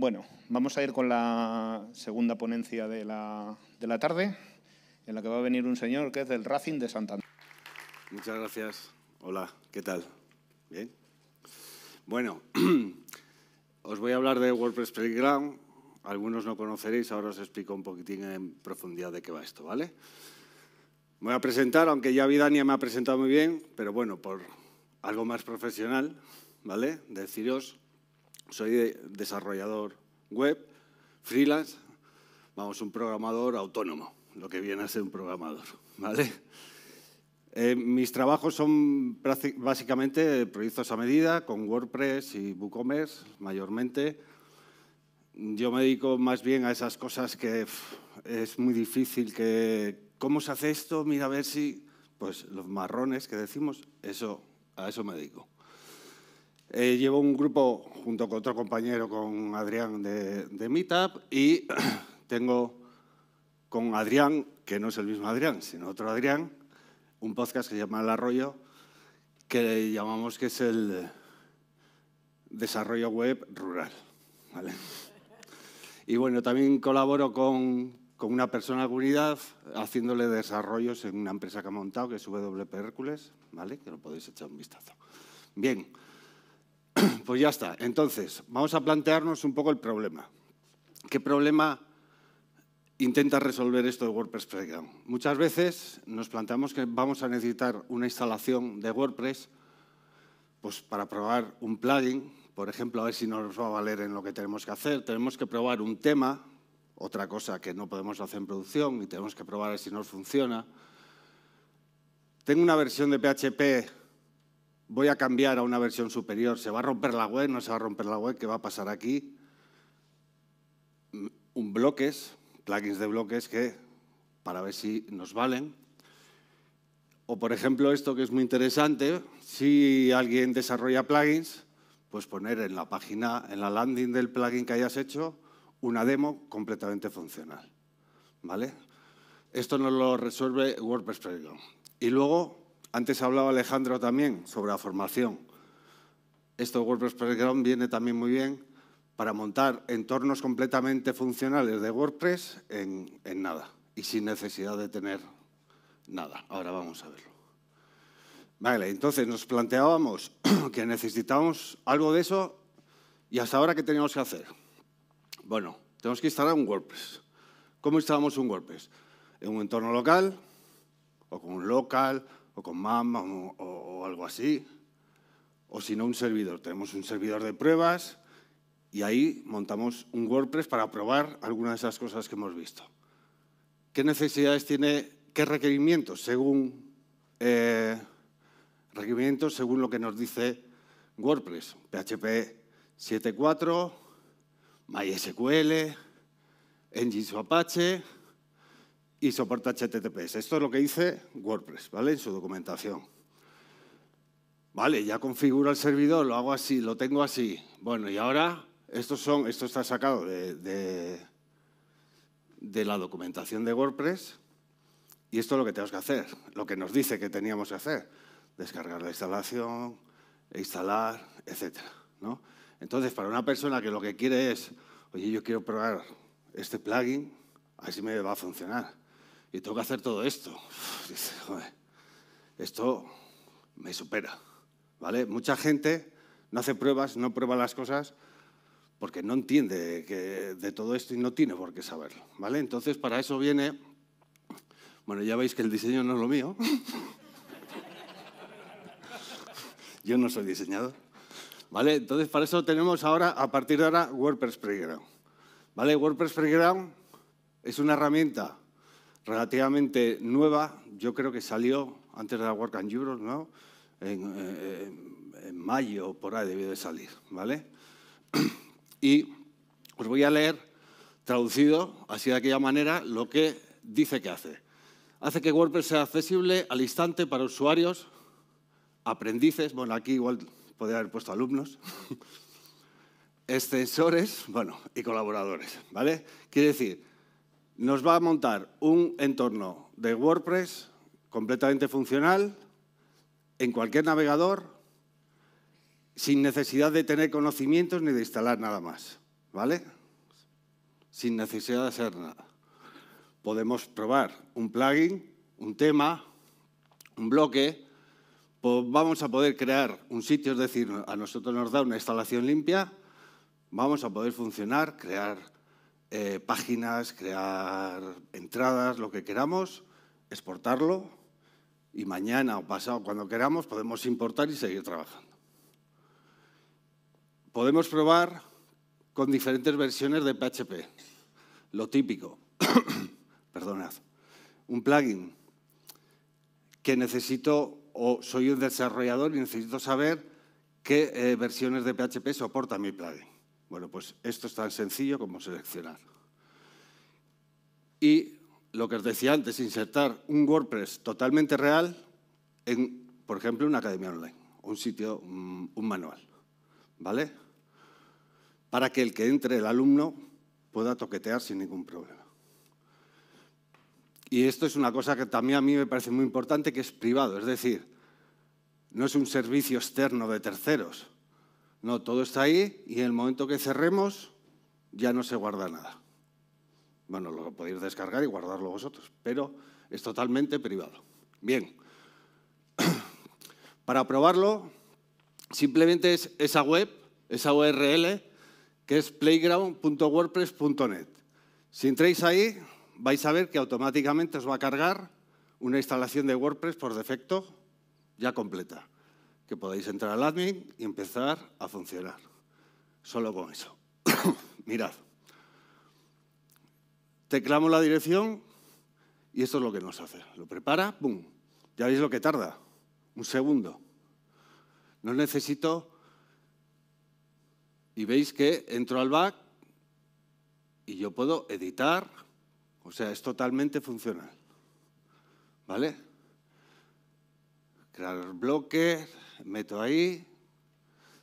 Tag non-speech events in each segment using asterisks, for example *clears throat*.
Bueno, vamos a ir con la segunda ponencia de la, tarde, en la que va a venir un señor que es del Racing de Santander. Muchas gracias. Hola, ¿qué tal? ¿Bien? Bueno, *clears throat* os voy a hablar de WordPress Playground. Algunos no conoceréis, ahora os explico un poquitín en profundidad de qué va esto, ¿vale? Voy a presentar, aunque ya Vidania me ha presentado muy bien, pero bueno, por algo más profesional, ¿vale? Deciros soy desarrollador web, freelance, vamos, un programador autónomo, lo que viene a ser un programador, ¿vale? Eh, mis trabajos son básicamente proyectos a medida con WordPress y WooCommerce mayormente. Yo me dedico más bien a esas cosas que es muy difícil que... ¿Cómo se hace esto? Mira a ver si... Pues los marrones que decimos, eso, a eso me dedico. Eh, llevo un grupo junto con otro compañero, con Adrián de, Meetup, y *clears throat* tengo con Adrián, que no es el mismo Adrián, sino otro Adrián, un podcast que se llama El Arroyo, que llamamos que es el desarrollo web rural. Y bueno, también colaboro con, una persona de Unidad, comunidad haciéndole desarrollos en una empresa que ha montado, que es WP Hércules, ¿vale? que lo podéis echar un vistazo. Bien. *clears throat* Pues ya está. Entonces, vamos a plantearnos un poco el problema. ¿Qué problema intenta resolver esto de WordPress Playground? Muchas veces nos planteamos que vamos a necesitar una instalación de WordPress pues, para probar un plugin, por ejemplo, a ver si nos va a valer en lo que tenemos que hacer. Tenemos que probar un tema, otra cosa que no podemos hacer en producción, y tenemos que probar a ver si nos funciona. Tengo una versión de PHP voy a cambiar a una versión superior, se va a romper la web, no se va a romper la web, ¿qué va a pasar aquí? Mm, un bloques, plugins de bloques que para ver si nos valen. O por ejemplo esto que es muy interesante, si alguien desarrolla plugins, pues poner en la página, en la landing del plugin que hayas hecho, una demo completamente funcional. ¿Vale? Esto nos lo resuelve WordPress trail Y luego antes hablaba Alejandro también sobre la formación. Esto de WordPress Playground viene también muy bien para montar entornos completamente funcionales de WordPress en, en nada y sin necesidad de tener nada. Ahora vamos a verlo. Vale, entonces nos planteábamos *clears throat* que necesitábamos algo de eso y hasta ahora ¿qué teníamos que hacer? Bueno, tenemos que instalar un WordPress. ¿Cómo instalamos un WordPress? En un entorno local o con un local con MAM o, algo así. O si no, un servidor. Tenemos un servidor de pruebas y ahí montamos un WordPress para probar algunas de esas cosas que hemos visto. ¿Qué necesidades tiene, qué requerimientos según, eh, requerimientos según lo que nos dice WordPress? PHP 7.4, MySQL, Engines Apache, y soporta HTTPS. Esto es lo que dice WordPress, ¿vale? En su documentación. Vale, ya configuro el servidor, lo hago así, lo tengo así. Bueno, y ahora estos son, esto está sacado de, de, la documentación de WordPress y esto es lo que tenemos que hacer, lo que nos dice que teníamos que hacer. Descargar la instalación, e instalar, etc. ¿no? Entonces, para una persona que lo que quiere es, oye, yo quiero probar este plugin, así me va a funcionar y tengo que hacer todo esto. esto me supera, ¿vale? Mucha gente no hace pruebas, no prueba las cosas porque no entiende que de todo esto y no tiene por qué saberlo, ¿vale? Entonces, para eso viene... Bueno, ya veis que el diseño no es lo mío. *laughs* Yo no soy diseñador. ¿Vale? Entonces, para eso tenemos ahora, a partir de ahora, WordPress Playground. ¿Vale? WordPress Playground es una herramienta relativamente nueva, yo creo que salió antes de la Work and ¿no? En, mayo en mayo por ahí debió de salir, ¿vale? *clears throat* Y os voy a leer traducido, así de aquella manera, lo que dice que hace. Hace que WordPress sea accesible al instante para usuarios, aprendices, bueno, aquí igual podría haber puesto alumnos, *laughs* extensores, bueno, y colaboradores, ¿vale? Quiere decir nos va a montar un entorno de WordPress completamente funcional en cualquier navegador sin necesidad de tener conocimientos ni de instalar nada más, ¿vale? Sin necesidad de hacer nada. Podemos probar un plugin, un tema, un bloque, pues vamos a poder crear un sitio, es decir, a nosotros nos da una instalación limpia, vamos a poder funcionar, crear eh, páginas, crear entradas, lo que queramos, exportarlo y mañana o pasado, cuando queramos, podemos importar y seguir trabajando. Podemos probar con diferentes versiones de PHP, lo típico, *coughs* perdonad, un plugin que necesito o soy un desarrollador y necesito saber qué eh, versiones de PHP soporta mi plugin. Bueno, pues esto es tan sencillo como seleccionar. Y lo que os decía antes, insertar un WordPress totalmente real en, por ejemplo, una academia online, un sitio, mm, un manual, ¿vale? Para que el que entre, el alumno, pueda toquetear sin ningún problema. Y esto es una cosa que también a mí me parece muy importante, que es privado, es decir, no es un servicio externo de terceros, no, todo está ahí y en el momento que cerremos ya no se guarda nada. Bueno, lo podéis descargar y guardarlo vosotros, pero es totalmente privado. Bien, *clears throat* para probarlo simplemente es esa web, esa URL, que es playground.wordpress.net. Si entréis ahí, vais a ver que automáticamente os va a cargar una instalación de WordPress por defecto ya completa que podáis entrar al admin y empezar a funcionar. Solo con eso. *coughs* Mirad. Teclamos la dirección y esto es lo que nos hace. Lo prepara, ¡pum! Ya veis lo que tarda. Un segundo. No necesito... Y veis que entro al back y yo puedo editar. O sea, es totalmente funcional. ¿Vale? Crear bloques, meto ahí,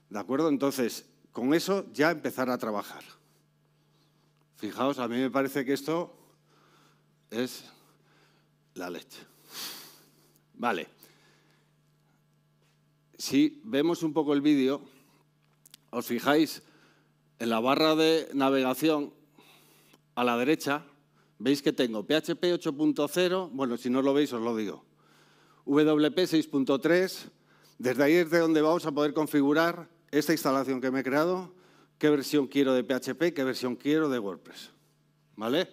¿de acuerdo? Entonces, con eso ya empezar a trabajar. Fijaos, a mí me parece que esto es la leche. Vale. Si vemos un poco el vídeo, os fijáis en la barra de navegación a la derecha, veis que tengo PHP 8.0, bueno, si no lo veis os lo digo, WP 6.3, desde ahí es de donde vamos a poder configurar esta instalación que me he creado, qué versión quiero de PHP, qué versión quiero de WordPress. ¿Vale?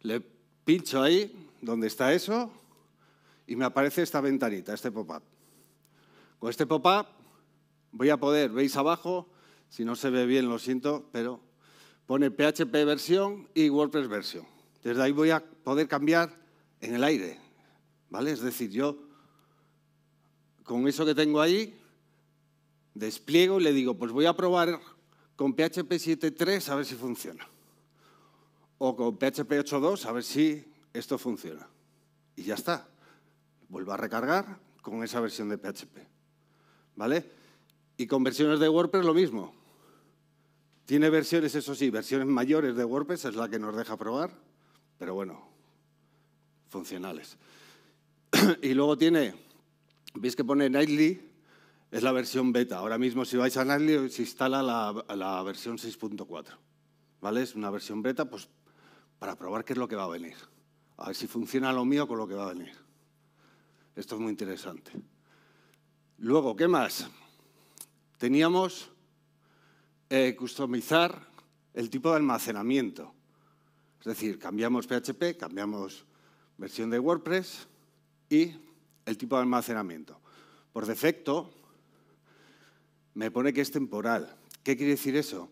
Le pincho ahí, donde está eso, y me aparece esta ventanita, este pop-up. Con este pop-up voy a poder, veis abajo, si no se ve bien lo siento, pero pone PHP versión y WordPress versión. Desde ahí voy a poder cambiar en el aire, ¿vale? Es decir, yo con eso que tengo ahí, despliego y le digo, pues voy a probar con PHP 7.3 a ver si funciona. O con PHP 8.2 a ver si esto funciona. Y ya está. Vuelvo a recargar con esa versión de PHP. ¿Vale? Y con versiones de WordPress lo mismo. Tiene versiones, eso sí, versiones mayores de WordPress, es la que nos deja probar, pero bueno, funcionales. *clears throat* y luego tiene veis que pone Nightly, es la versión beta. Ahora mismo si vais a Nightly se instala la, versión 6.4. ¿Vale? Es una versión beta pues, para probar qué es lo que va a venir. A ver si funciona lo mío con lo que va a venir. Esto es muy interesante. Luego, ¿qué más? Teníamos eh, customizar el tipo de almacenamiento. Es decir, cambiamos PHP, cambiamos versión de WordPress y el tipo de almacenamiento. Por defecto, me pone que es temporal. ¿Qué quiere decir eso?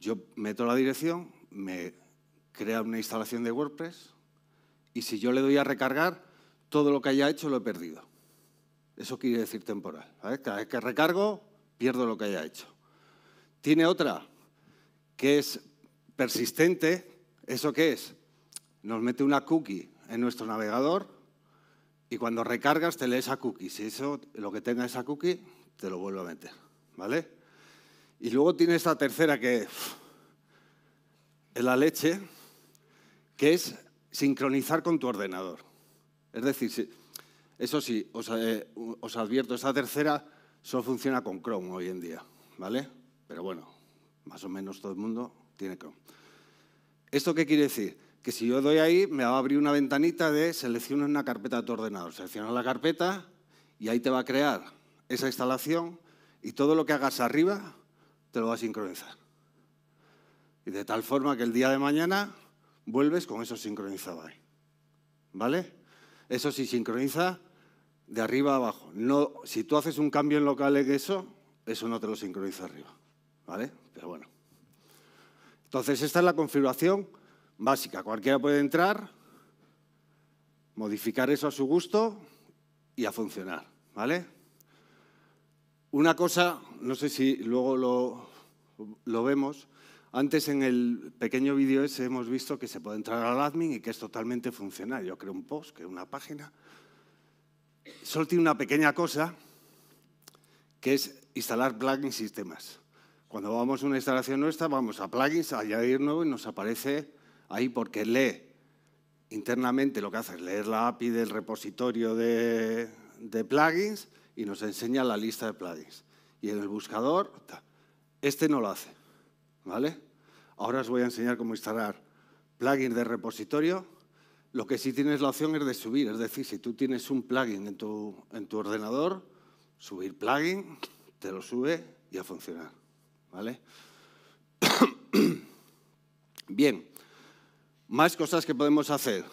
Yo meto la dirección, me crea una instalación de WordPress y si yo le doy a recargar, todo lo que haya hecho lo he perdido. Eso quiere decir temporal. Cada vez que recargo, pierdo lo que haya hecho. Tiene otra, que es persistente. ¿Eso qué es? Nos mete una cookie en nuestro navegador y cuando recargas, te lees a cookie. Si eso, lo que tenga esa cookie, te lo vuelvo a meter. ¿Vale? Y luego tiene esta tercera que es la leche, que es sincronizar con tu ordenador. Es decir, eso sí, os, eh, advierto, esta tercera solo funciona con Chrome hoy en día. ¿Vale? Pero bueno, más o menos todo el mundo tiene Chrome. ¿Esto qué quiere decir? que si yo doy ahí me va a abrir una ventanita de selecciona una carpeta de tu ordenador. Selecciona la carpeta y ahí te va a crear esa instalación y todo lo que hagas arriba te lo va a sincronizar. Y de tal forma que el día de mañana vuelves con eso sincronizado ahí. ¿Vale? Eso sí sincroniza de arriba a abajo. No, si tú haces un cambio en local en eso, eso no te lo sincroniza arriba. ¿Vale? Pero bueno. Entonces, esta es la configuración básica. Cualquiera puede entrar, modificar eso a su gusto y a funcionar, ¿vale? Una cosa, no sé si luego lo, vemos, antes en el pequeño vídeo ese hemos visto que se puede entrar al admin y que es totalmente funcional. Yo creo un post, creo una página. Solo tiene una pequeña cosa que es instalar plugins sistemas. Cuando vamos a una instalación nuestra, vamos a plugins, a añadir nuevo y nos aparece ahí porque lee internamente, lo que hace es leer la API del repositorio de, plugins y nos enseña la lista de plugins. Y en el buscador, este no lo hace. ¿vale? Ahora os voy a enseñar cómo instalar plugins de repositorio. Lo que sí tienes la opción es de subir, es decir, si tú tienes un plugin en tu, en tu ordenador, subir plugin, te lo sube y a funcionar. ¿vale? *coughs* Bien, más cosas que podemos hacer.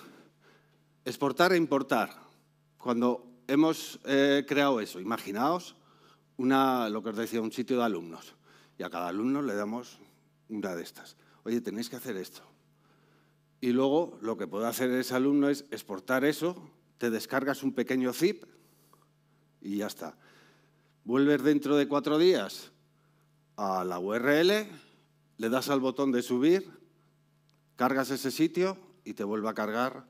Exportar e importar. Cuando hemos eh, creado eso, imaginaos una, lo que os decía, un sitio de alumnos. Y a cada alumno le damos una de estas. Oye, tenéis que hacer esto. Y luego lo que puede hacer ese alumno es exportar eso, te descargas un pequeño zip y ya está. Vuelves dentro de cuatro días a la URL, le das al botón de subir cargas ese sitio y te vuelve a cargar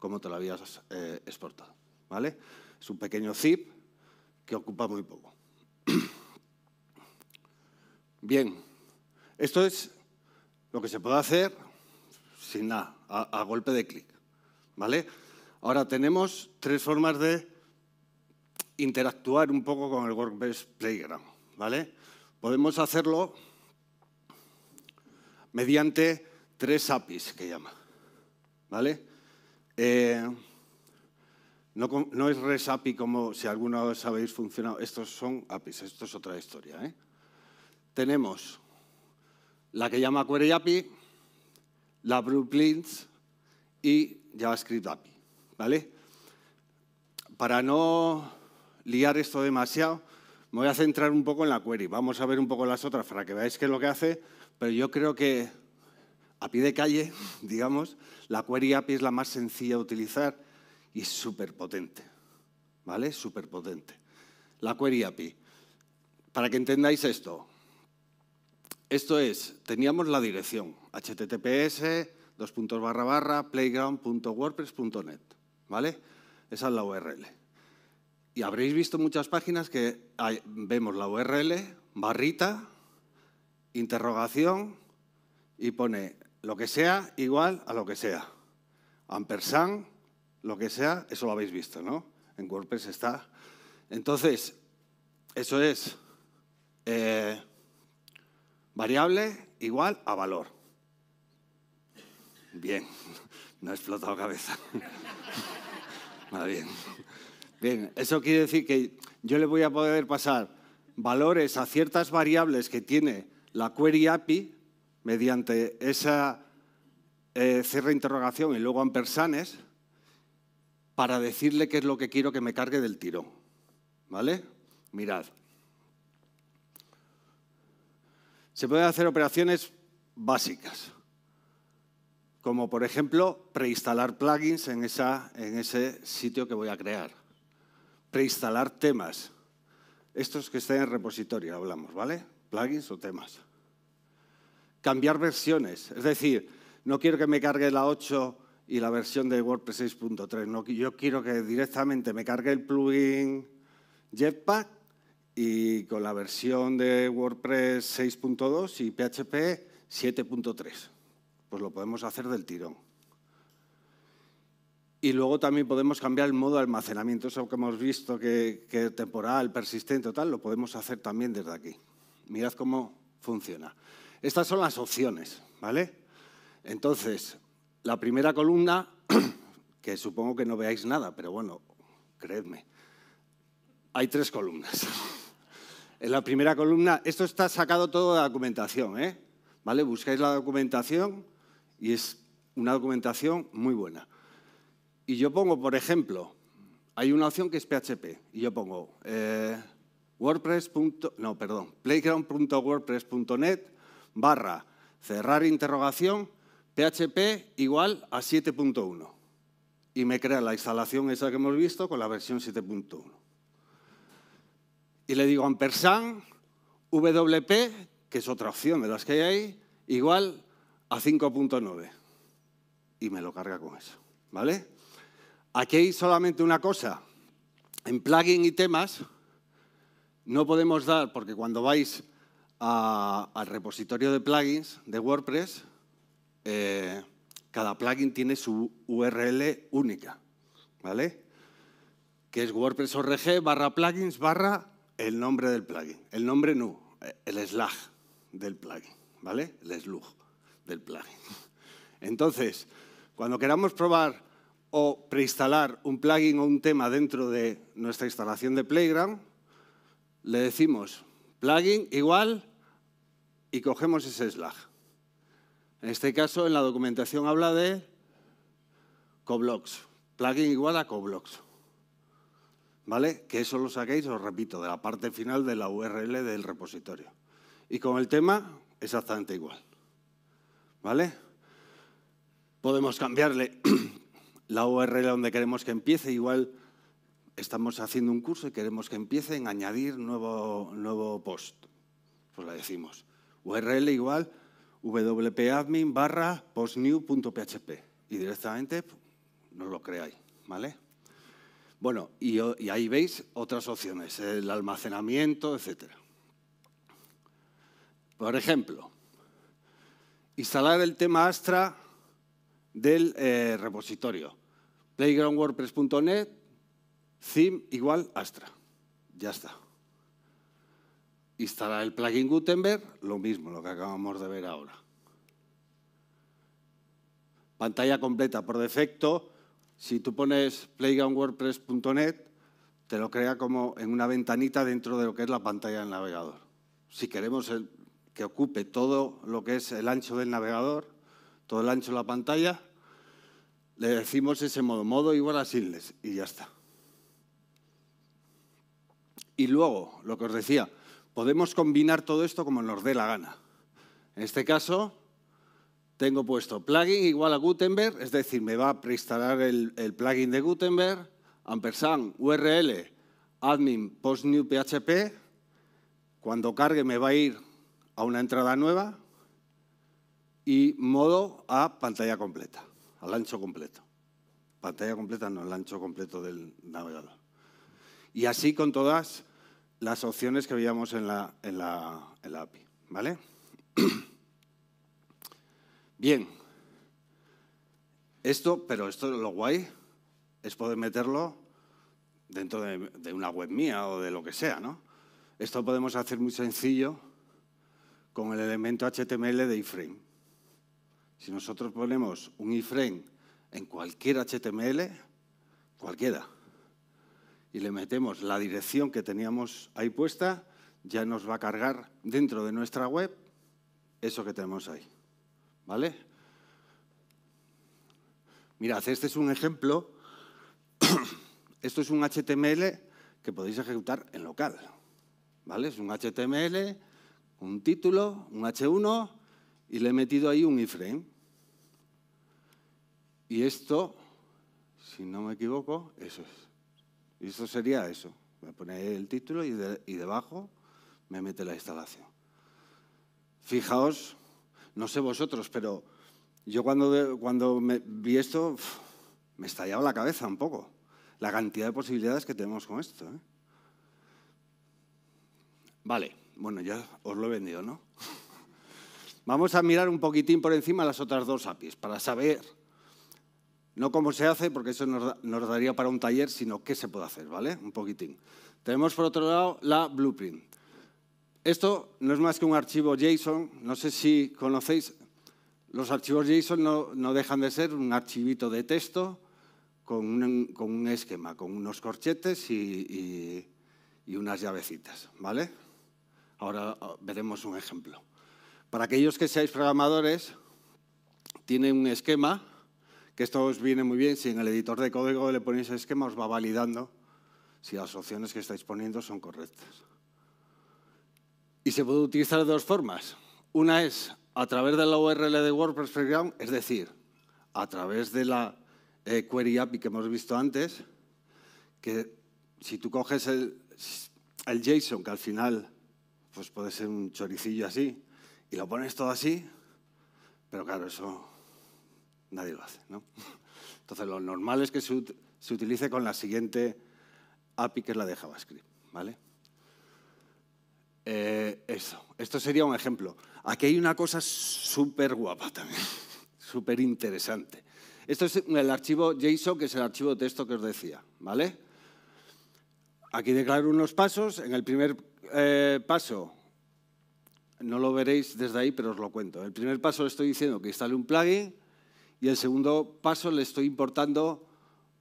como te lo habías eh, exportado. ¿vale? Es un pequeño zip que ocupa muy poco. *clears throat* Bien, esto es lo que se puede hacer sin nada, a, golpe de clic. ¿vale? Ahora tenemos tres formas de interactuar un poco con el WordPress Playground. ¿vale? Podemos hacerlo mediante tres APIs que llama. ¿Vale? Eh, no, es res API como si algunos habéis funcionado. Estos son APIs, esto es otra historia. ¿eh? Tenemos la que llama Query API, la Blueprints y JavaScript API. ¿Vale? Para no liar esto demasiado, me voy a centrar un poco en la query. Vamos a ver un poco las otras para que veáis qué es lo que hace, pero yo creo que a pie de calle, *laughs* digamos, la Query API es la más sencilla de utilizar y súper potente. ¿Vale? Súper potente. La Query API. Para que entendáis esto, esto es, teníamos la dirección https dos puntos barra barra playground.wordpress.net, ¿vale? Esa es la URL. Y habréis visto muchas páginas que vemos la URL, barrita, interrogación y pone lo que sea igual a lo que sea. Ampersand, lo que sea, eso lo habéis visto, ¿no? En WordPress está. Entonces, eso es eh, variable igual a valor. Bien, *laughs* no ha explotado cabeza. Va *laughs* bien. Bien, eso quiere decir que yo le voy a poder pasar valores a ciertas variables que tiene la query API mediante esa eh, interrogación y luego ampersanes para decirle qué es lo que quiero que me cargue del tirón. ¿Vale? Mirad. Se pueden hacer operaciones básicas, como por ejemplo preinstalar plugins en, en ese sitio que voy a crear, preinstalar temas, estos que están en repositorio, hablamos, ¿vale? Plugins o temas cambiar versiones. Es decir, no quiero que me cargue la 8 y la versión de WordPress 6.3. No, yo quiero que directamente me cargue el plugin Jetpack y con la versión de WordPress 6.2 y PHP 7.3. Pues lo podemos hacer del tirón. Y luego también podemos cambiar el modo de almacenamiento, eso que hemos visto que, temporal, persistente tal, lo podemos hacer también desde aquí. Mirad cómo funciona. Estas son las opciones, ¿vale? Entonces, la primera columna, *clears throat* que supongo que no veáis nada, pero bueno, creedme, hay tres columnas. *laughs* En la primera columna, esto está sacado todo de la documentación, ¿eh? ¿Vale? Buscáis la documentación y es una documentación muy buena. Y yo pongo, por ejemplo, hay una opción que es PHP y yo pongo eh, WordPress. No, perdón, playground.wordpress.net barra cerrar interrogación PHP igual a 7.1 y me crea la instalación esa que hemos visto con la versión 7.1. Y le digo ampersand WP, que es otra opción de las que hay ahí, igual a 5.9. Y me lo carga con eso. ¿Vale? Aquí hay solamente una cosa. En plugin y temas no podemos dar, porque cuando vais al repositorio de plugins de WordPress, eh, cada plugin tiene su URL única, ¿vale? Que es WordPress.org barra plugins barra el nombre del plugin. El nombre no, el slash del plugin, ¿vale? El slug del plugin. Entonces, cuando queramos probar o preinstalar un plugin o un tema dentro de nuestra instalación de Playground, le decimos plugin igual y cogemos ese slag. En este caso, en la documentación habla de coblocks. plugin igual a coblocks. ¿Vale? Que eso lo saquéis, os repito, de la parte final de la URL del repositorio. Y con el tema, exactamente igual. ¿Vale? Podemos cambiarle *clears throat* la URL donde queremos que empiece. Igual estamos haciendo un curso y queremos que empiece en añadir nuevo, nuevo post. Pues la decimos. URL igual wp-admin barra postnew.php y directamente nos lo creáis, ¿vale? Bueno, y, ahí veis otras opciones, el almacenamiento, etc. Por ejemplo, instalar el tema Astra del eh, repositorio. playgroundwordpress.net, theme igual Astra. Ya está instalar el plugin Gutenberg, lo mismo, lo que acabamos de ver ahora. Pantalla completa. Por defecto, si tú pones playgroundwordpress.net, te lo crea como en una ventanita dentro de lo que es la pantalla del navegador. Si queremos que ocupe todo lo que es el ancho del navegador, todo el ancho de la pantalla, le decimos ese modo, modo igual a y ya está. Y luego, lo que os decía, podemos combinar todo esto como nos dé la gana. En este caso, tengo puesto plugin igual a Gutenberg, es decir, me va a preinstalar el, plugin de Gutenberg, ampersand URL admin post new PHP. Cuando cargue me va a ir a una entrada nueva y modo a pantalla completa, al ancho completo. Pantalla completa no, al ancho completo del navegador. Y así con todas las opciones que veíamos en la, en la, en la API. ¿vale? *clears throat* Bien. Esto, pero esto lo guay es poder meterlo dentro de, de, una web mía o de lo que sea, ¿no? Esto podemos hacer muy sencillo con el elemento HTML de iframe. Si nosotros ponemos un iframe en cualquier HTML, cualquiera, y le metemos la dirección que teníamos ahí puesta, ya nos va a cargar dentro de nuestra web eso que tenemos ahí. ¿Vale? Mirad, este es un ejemplo. *coughs* Esto es un HTML que podéis ejecutar en local. ¿Vale? Es un HTML, un título, un H1 y le he metido ahí un iframe. y esto, si no me equivoco, eso es. Y eso sería eso. Me pone el título y, debajo me mete la instalación. Fijaos, no sé vosotros, pero yo cuando, cuando me, vi esto me estallaba la cabeza un poco. La cantidad de posibilidades que tenemos con esto. ¿eh? Vale, bueno, ya os lo he vendido, ¿no? *laughs* Vamos a mirar un poquitín por encima las otras dos APIs para saber no cómo se hace, porque eso nos, daría para un taller, sino qué se puede hacer, ¿vale? Un poquitín. Tenemos por otro lado la blueprint. Esto no es más que un archivo JSON. No sé si conocéis, los archivos JSON no, dejan de ser un archivito de texto con un, esquema, con unos corchetes y, y unas llavecitas, ¿vale? Ahora ah, veremos un ejemplo. Para aquellos que seáis programadores, tiene un esquema que esto os viene muy bien si en el editor de código le ponéis el esquema, os va validando si las opciones que estáis poniendo son correctas. Y se puede utilizar de dos formas. Una es a través de la URL de WordPress es decir, a través de la eh, Query API que hemos visto antes, que si tú coges el, el JSON, que al final pues puede ser un choricillo así, y lo pones todo así, pero claro, eso nadie lo hace. ¿no? *laughs* Entonces, lo normal es que se, utilice con la siguiente API, que es la de JavaScript. ¿vale? Eh, eso, esto sería un ejemplo. Aquí hay una cosa súper guapa también, súper *laughs* interesante. Esto es el archivo JSON, que es el archivo de texto que os decía. ¿vale? Aquí declaro unos pasos. En el primer eh, paso no lo veréis desde ahí, pero os lo cuento. El primer paso le estoy diciendo que instale un plugin y el segundo paso, le estoy importando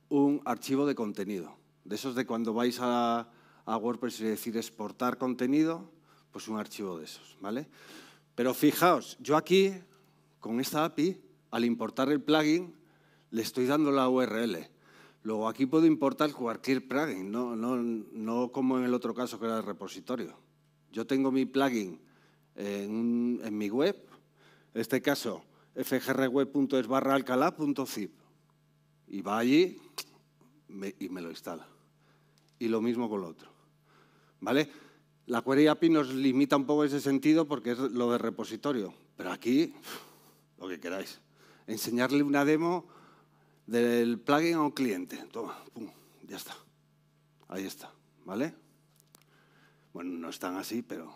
un archivo de contenido. De esos de cuando vais a, WordPress y decir exportar contenido, pues un archivo de esos, ¿vale? Pero fijaos, yo aquí, con esta API, al importar el plugin, le estoy dando la URL. Luego aquí puedo importar cualquier plugin, no, no, no como en el otro caso que era el repositorio. Yo tengo mi plugin en, en mi web, en este caso fgrweb.es barra alcalá.zip y va allí y me lo instala. Y lo mismo con lo otro. ¿Vale? La query API nos limita un poco ese sentido porque es lo de repositorio. Pero aquí, lo que queráis. Enseñarle una demo del plugin a un cliente. Toma, pum, ya está. Ahí está, ¿vale? Bueno, no están así, pero...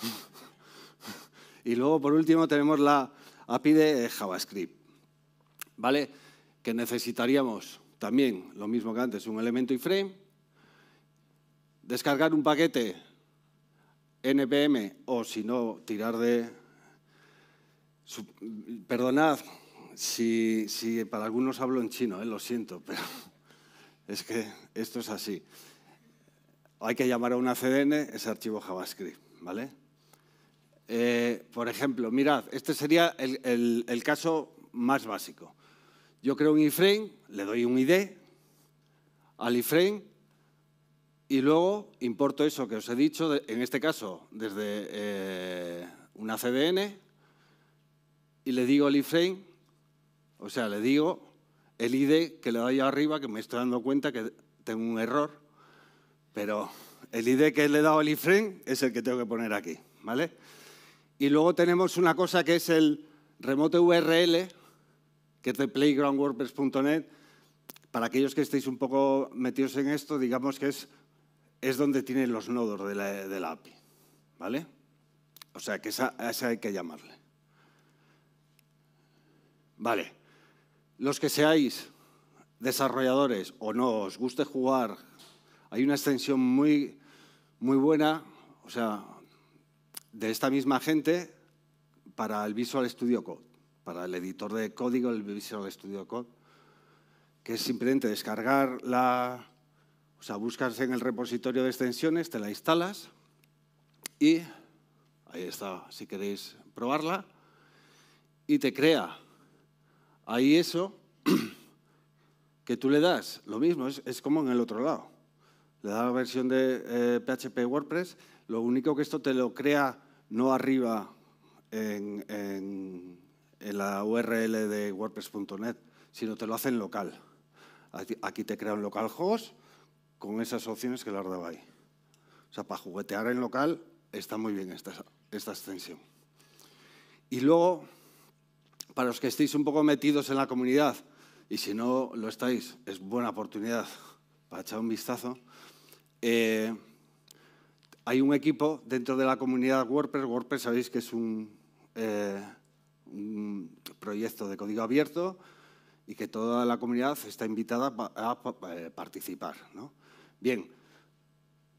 *laughs* y luego, por último, tenemos la API de JavaScript. ¿Vale? Que necesitaríamos también, lo mismo que antes, un elemento iframe, descargar un paquete npm o si no, tirar de... Perdonad si, para algunos hablo en chino, ¿eh? lo siento, *laughs* pero es que esto es así. Hay que llamar a una CDN ese archivo JavaScript, ¿vale? Eh, por ejemplo, mirad, este sería el, caso más básico. Yo creo un iframe, le doy un ID al iframe y luego importo eso que os he dicho, en este caso desde eh, una CDN, y le digo al iframe, o sea, le digo el ID que le doy arriba, que me estoy dando cuenta que tengo un error, pero el ID que le he dado al iframe es el que tengo que poner aquí, ¿vale? Y luego tenemos una cosa que es el remote URL, que es de playgroundwordpress.net. Para aquellos que estéis un poco metidos en esto, digamos que es, es donde tienen los nodos de la, API. ¿Vale? O sea, que esa hay que llamarle. Vale. Los que seáis desarrolladores o no, os guste jugar, hay una extensión muy, muy buena, o sea, de esta misma gente para el Visual Studio Code, para el editor de código, del Visual Studio Code, que es simplemente descargar la... O sea, buscas en el repositorio de extensiones, te la instalas y ahí está, si queréis probarla, y te crea ahí eso *clears throat* que tú le das. Lo mismo, es, es como en el otro lado. Le da la versión de PHP eh, WordPress lo único que esto te lo crea no arriba en, la URL de WordPress.net, sino te lo hace en local. Aquí te crea un juegos con esas opciones que las daba ahí. O sea, para juguetear en local está muy bien esta, extensión. Y luego, para los que estéis un poco metidos en la comunidad, y si no lo estáis, es buena oportunidad para echar un vistazo. Eh, hay un equipo dentro de la comunidad WordPress. WordPress sabéis que es un, eh, proyecto de código abierto y que toda la comunidad está invitada a eh, participar. Bien,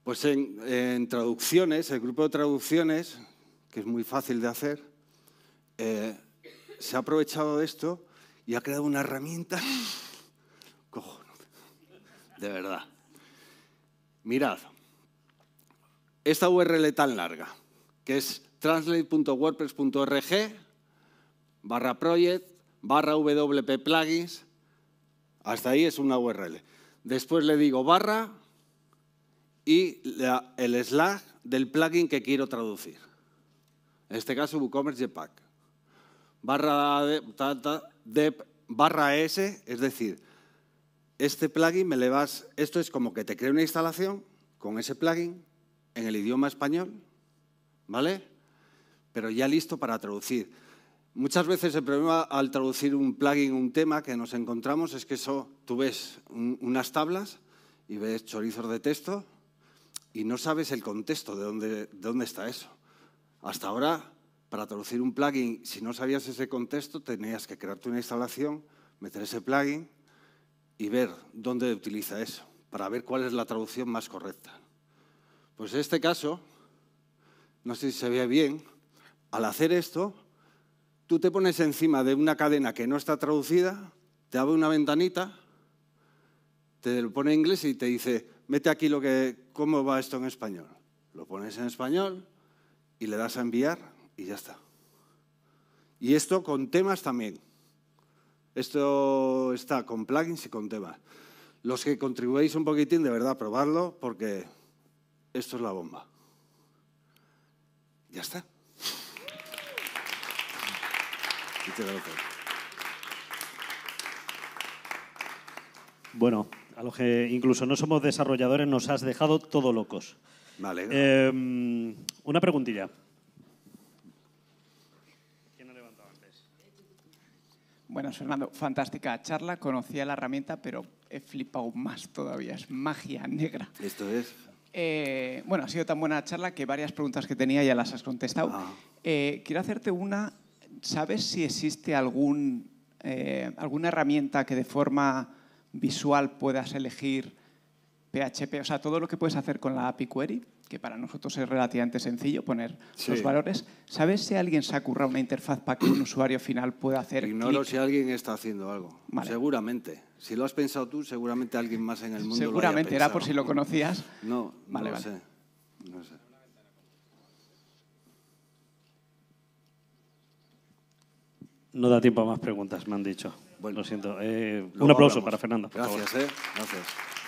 pues en, traducciones, el grupo de traducciones, que es muy fácil de hacer, eh, se ha aprovechado de esto y ha creado una herramienta. *laughs* Cojo, de verdad. Mirad, esta URL tan larga, que es translate.wordpress.org barra project barra wp plugins, hasta ahí es una URL. Después le digo barra y el slash del plugin que quiero traducir. En este caso WooCommerce Pack. Barra, de, barra S, es decir, este plugin me le vas, esto es como que te crea una instalación con ese plugin en el idioma español, ¿vale? Pero ya listo para traducir. Muchas veces el problema al traducir un plugin, un tema que nos encontramos, es que eso, tú ves unas tablas y ves chorizos de texto y no sabes el contexto de dónde, de dónde está eso. Hasta ahora, para traducir un plugin, si no sabías ese contexto, tenías que crearte una instalación, meter ese plugin y ver dónde utiliza eso, para ver cuál es la traducción más correcta. Pues en este caso, no sé si se ve bien, al hacer esto, tú te pones encima de una cadena que no está traducida, te abre una ventanita, te lo pone en inglés y te dice, mete aquí lo que, cómo va esto en español. Lo pones en español y le das a enviar y ya está. Y esto con temas también. Esto está con plugins y con temas. Los que contribuéis un poquitín, de verdad, probadlo, porque esto es la bomba. Ya está. Bueno, a lo que incluso no somos desarrolladores nos has dejado todo locos. Vale. Em, una preguntilla. ¿Quién ha levantado antes? Bueno, Fernando, fantástica charla. Conocía la herramienta, pero he flipado más todavía. Es magia negra. Esto es. Eh, bueno, ha sido tan buena charla que varias preguntas que tenía ya las has contestado. Ah. Eh, quiero hacerte una. ¿Sabes si existe eh, alguna herramienta que de forma visual puedas elegir PHP? O sea, todo lo que puedes hacer con la API Query que para nosotros es relativamente sencillo poner los valores. ¿Sabes si alguien se ha currado una interfaz para que un usuario final pueda hacer Ignoro si alguien está haciendo algo. Seguramente. Si lo has pensado tú, seguramente alguien más en el mundo Seguramente, lo haya era por si lo conocías. No, no sé. No da tiempo a más preguntas, me han dicho. Bueno, lo siento. Eh, un aplauso para Fernando. Por gracias, eh. gracias.